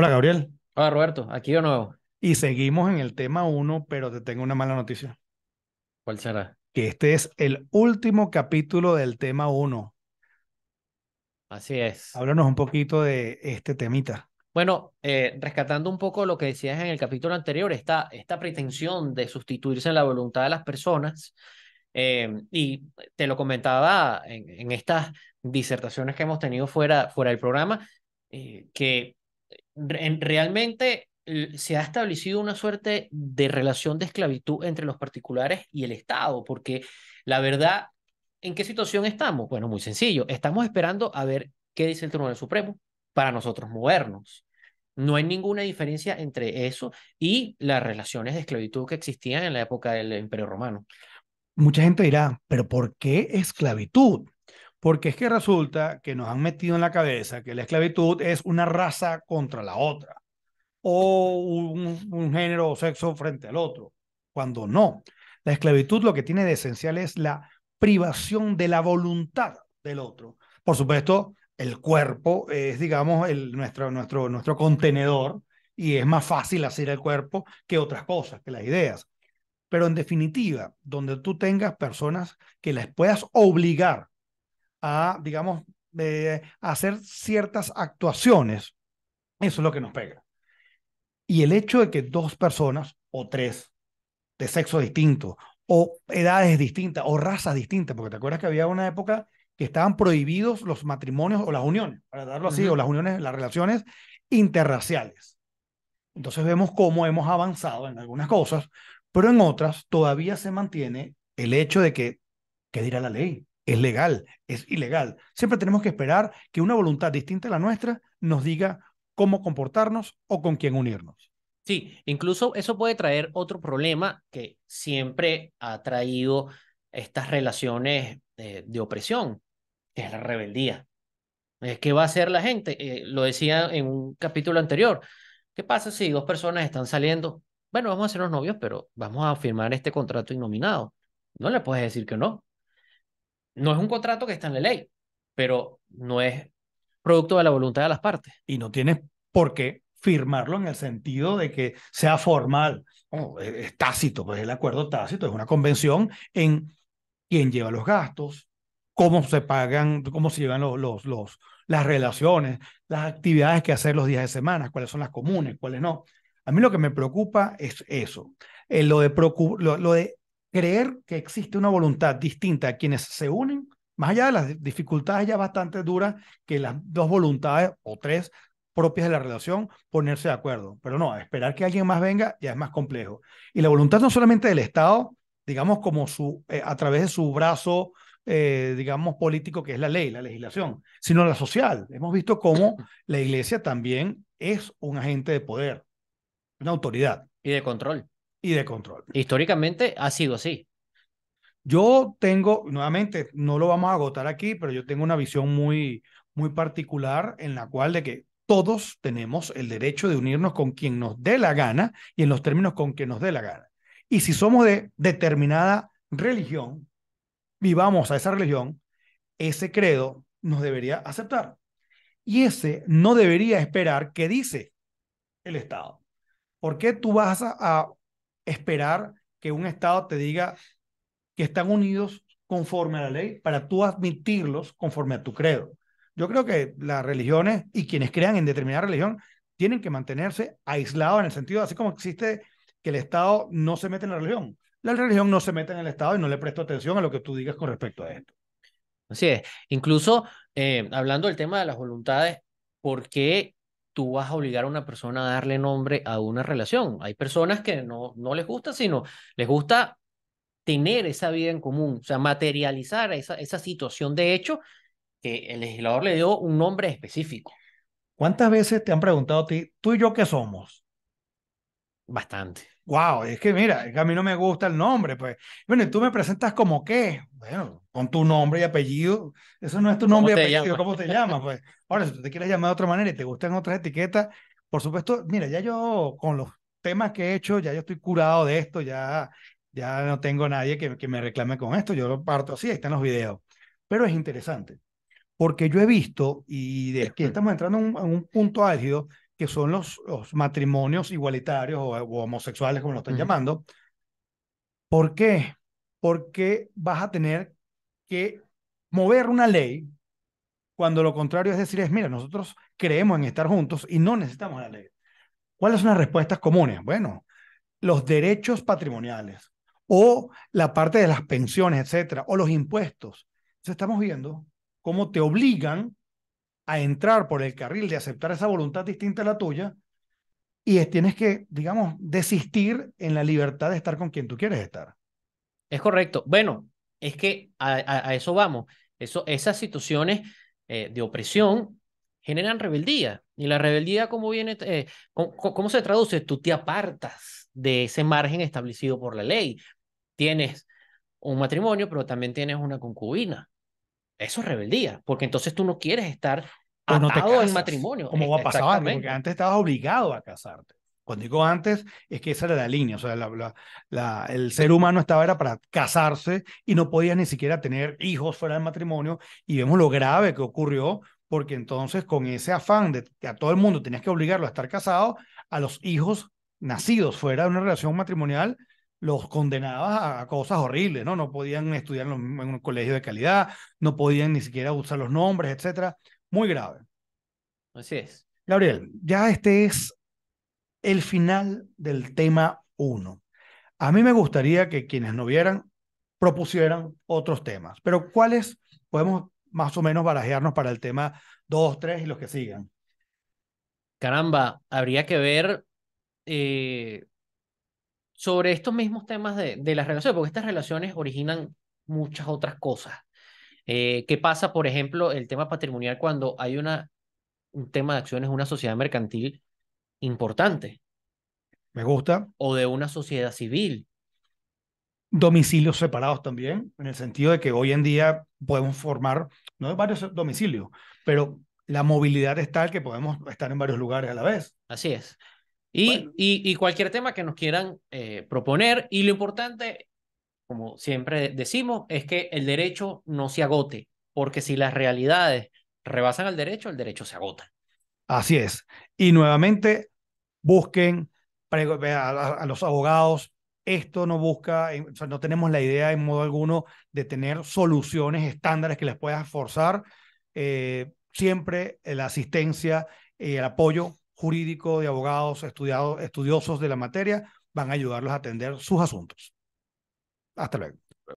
Hola, Gabriel. Hola, Roberto. Aquí de nuevo. Y seguimos en el tema 1, pero te tengo una mala noticia. ¿Cuál será? Que este es el último capítulo del tema 1. Así es. Háblanos un poquito de este temita. Bueno, eh, rescatando un poco lo que decías en el capítulo anterior, esta, esta pretensión de sustituirse en la voluntad de las personas, em, y te lo comentaba en, estas disertaciones que hemos tenido fuera, fuera del programa, eh, que realmente se ha establecido una suerte de relación de esclavitud entre los particulares y el Estado, porque la verdad, ¿en qué situación estamos? Bueno, muy sencillo, estamos esperando a ver qué dice el Tribunal Supremo para nosotros movernos. No hay ninguna diferencia entre eso y las relaciones de esclavitud que existían en la época del Imperio Romano. Mucha gente dirá, pero ¿por qué esclavitud? Porque es que resulta que nos han metido en la cabeza que la esclavitud es una raza contra la otra o un, género o sexo frente al otro, cuando no. La esclavitud lo que tiene de esencial es la privación de la voluntad del otro. Por supuesto, el cuerpo es, digamos, el, nuestro, nuestro, nuestro contenedor y es más fácil hacer el cuerpo que otras cosas, que las ideas. Pero en definitiva, donde tú tengas personas que las puedas obligar a, digamos, eh, hacer ciertas actuaciones, eso es lo que nos pega. Y el hecho de que dos personas o tres de sexo distinto o edades distintas o razas distintas, porque te acuerdas que había una época que estaban prohibidos los matrimonios o las uniones, para darlo así, o las uniones, las relaciones interraciales. Entonces vemos cómo hemos avanzado en algunas cosas, pero en otras todavía se mantiene el hecho de que, ¿qué dirá la ley? es legal, es ilegal. Siempre tenemos que esperar que una voluntad distinta a la nuestra nos diga cómo comportarnos o con quién unirnos. Sí, incluso eso puede traer otro problema que siempre ha traído estas relaciones de, opresión, que es la rebeldía. ¿Qué va a hacer la gente? Eh, lo decía en un capítulo anterior. ¿Qué pasa si dos personas están saliendo? Bueno, vamos a ser los novios, pero vamos a firmar este contrato innominado. No le puedes decir que no no es un contrato que está en la ley, pero no es producto de la voluntad de las partes. Y no tienes por qué firmarlo en el sentido de que sea formal. o es tácito, pues el acuerdo tácito es una convención en quién lleva los gastos, cómo se pagan, cómo se llevan los, las relaciones, las actividades que hacer los días de semana, cuáles son las comunes, cuáles no. A mí lo que me preocupa es eso, eh, lo de creer que existe una voluntad distinta a quienes se unen, más allá de las dificultades ya bastante duras que las dos voluntades o tres propias de la relación, ponerse de acuerdo. Pero no, esperar que alguien más venga ya es más complejo. Y la voluntad no solamente del Estado, digamos, como su, eh, a través de su brazo, eh, digamos, político, que es la ley, la legislación, sino la social. Hemos visto cómo la iglesia también es un agente de poder, una autoridad. Y de control y de control. Históricamente ha sido así. Yo tengo, nuevamente, no lo vamos a agotar aquí, pero yo tengo una visión muy, muy particular en la cual de que todos tenemos el derecho de unirnos con quien nos dé la gana y en los términos con que nos dé la gana. Y si somos de determinada religión, vivamos a esa religión, ese credo nos debería aceptar. Y ese no debería esperar que dice el Estado. ¿Por qué tú vas a esperar que un Estado te diga que están unidos conforme a la ley para tú admitirlos conforme a tu credo. Yo creo que las religiones y quienes crean en determinada religión tienen que mantenerse aislados en el sentido, así como existe que el Estado no se mete en la religión. La religión no se mete en el Estado y no le presto atención a lo que tú digas con respecto a esto. Así es. Incluso eh, hablando del tema de las voluntades, ¿por qué tú vas a obligar a una persona a darle nombre a una relación. Hay personas que no, no les gusta, sino les gusta tener esa vida en común, o sea, materializar esa, esa situación de hecho que eh, el legislador le dio un nombre específico. ¿Cuántas veces te han preguntado a ti, tú y yo qué somos? Bastante. Wow, es que mira, a mí no me gusta el nombre, pues. Bueno, y tú me presentas como qué, bueno, con tu nombre y apellido, eso no es tu nombre y apellido, ¿cómo te llamas? Pues. Ahora, si tú te quieres llamar de otra manera y te gustan otras etiquetas, por supuesto, mira, ya yo con los temas que he hecho, ya yo estoy curado de esto, ya, ya no tengo nadie que, que me reclame con esto, yo lo parto así, ahí están los videos. Pero es interesante, porque yo he visto, y de aquí estamos entrando en un punto álgido, que son los, los matrimonios igualitarios o, homosexuales, como lo están llamando. ¿Por qué? Porque vas a tener que mover una ley cuando lo contrario es decir, es, mira, nosotros creemos en estar juntos y no necesitamos la ley. ¿Cuáles son las respuestas comunes? Bueno, los derechos patrimoniales o la parte de las pensiones, etcétera, o los impuestos. Entonces estamos viendo cómo te obligan a entrar por el carril de aceptar esa voluntad distinta a la tuya y tienes que, digamos, desistir en la libertad de estar con quien tú quieres estar. Es correcto. Bueno, es que a, eso vamos. Eso, esas situaciones eh, de opresión generan rebeldía. Y la rebeldía, viene, eh, ¿cómo se traduce? Tú te apartas de ese margen establecido por la ley. Tienes un matrimonio, pero también tienes una concubina. Eso es rebeldía, porque entonces tú no quieres estar Ah, pues atado en matrimonio. Como eh, va a pasar, porque antes estabas obligado a casarte. Cuando digo antes, es que esa era la línea, o sea, la, la, el ser humano estaba era para casarse y no podías ni siquiera tener hijos fuera del matrimonio y vemos lo grave que ocurrió porque entonces con ese afán de que a todo el mundo tenías que obligarlo a estar casado, a los hijos nacidos fuera de una relación matrimonial los condenabas a, cosas horribles, ¿no? No podían estudiar en un colegio de calidad, no podían ni siquiera usar los nombres, etcétera muy grave. Así es. Gabriel, ya este es el final del tema uno. A mí me gustaría que quienes no vieran propusieran otros temas, pero ¿cuáles podemos más o menos barajearnos para el tema dos, tres y los que sigan? Caramba, habría que ver eh, sobre estos mismos temas de las relaciones, porque estas relaciones originan muchas otras cosas. Eh, ¿Qué pasa, por ejemplo, el tema patrimonial cuando hay una, un tema de acciones, una sociedad mercantil importante? Me gusta. O de una sociedad civil. Domicilios separados también, en el sentido de que hoy en día podemos formar, no varios domicilios, pero la movilidad es tal que podemos estar en varios lugares a la vez. Así es. Y, y, cualquier tema que nos quieran eh, proponer. Y lo importante como siempre decimos, es que el derecho no se agote, porque si las realidades rebasan al derecho, el derecho se agota. Así es. Y nuevamente, busquen a, los abogados, esto no busca, no tenemos la idea en modo alguno de tener soluciones estándares que les puedan forzar. Eh, siempre la asistencia, y el apoyo jurídico de abogados estudiados, estudiosos de la materia van a ayudarlos a atender sus asuntos. Hasta luego.